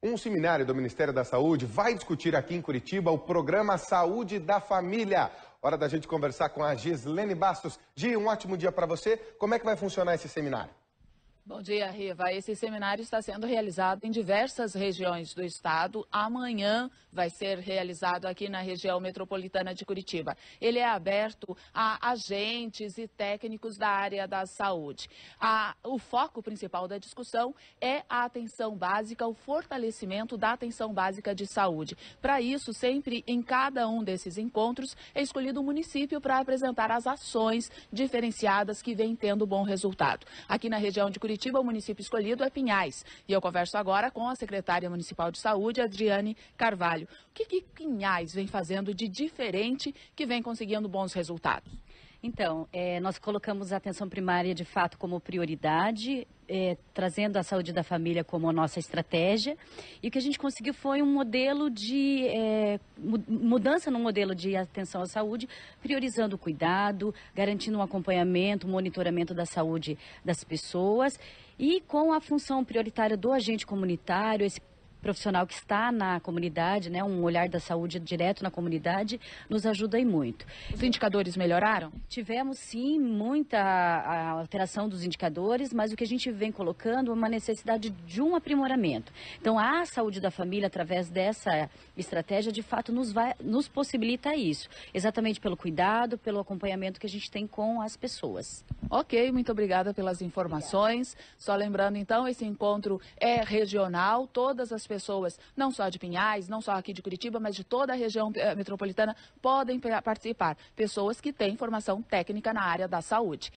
Um seminário do Ministério da Saúde vai discutir aqui em Curitiba o programa Saúde da Família. Hora da gente conversar com a Gislene Bastos. Gi, um ótimo dia para você. Como é que vai funcionar esse seminário? Bom dia, Riva. Esse seminário está sendo realizado em diversas regiões do estado. Amanhã vai ser realizado aqui na região metropolitana de Curitiba. Ele é aberto a agentes e técnicos da área da saúde. A, o foco principal da discussão é a atenção básica, o fortalecimento da atenção básica de saúde. Para isso, sempre em cada um desses encontros é escolhido um município para apresentar as ações diferenciadas que vem tendo bom resultado. Aqui na região de Curitiba, Curitiba, o município escolhido é Pinhais. E eu converso agora com a secretária municipal de saúde, Adriane Carvalho. O que, que Pinhais vem fazendo de diferente que vem conseguindo bons resultados? Então, é, nós colocamos a atenção primária de fato como prioridade, é, trazendo a saúde da família como a nossa estratégia. E o que a gente conseguiu foi um modelo de é, mudança no modelo de atenção à saúde, priorizando o cuidado, garantindo um acompanhamento, um monitoramento da saúde das pessoas e com a função prioritária do agente comunitário, esse profissional que está na comunidade, né, um olhar da saúde direto na comunidade, nos ajuda aí muito. Os indicadores melhoraram? Tivemos sim muita alteração dos indicadores, mas o que a gente vem colocando é uma necessidade de um aprimoramento. Então, a saúde da família, através dessa estratégia, de fato nos, vai, nos possibilita isso, exatamente pelo cuidado, pelo acompanhamento que a gente tem com as pessoas. Ok, muito obrigada pelas informações. Obrigada. Só lembrando, então, esse encontro é regional, todas as pessoas, não só de Pinhais, não só aqui de Curitiba, mas de toda a região eh, metropolitana, podem participar. Pessoas que têm formação técnica na área da saúde.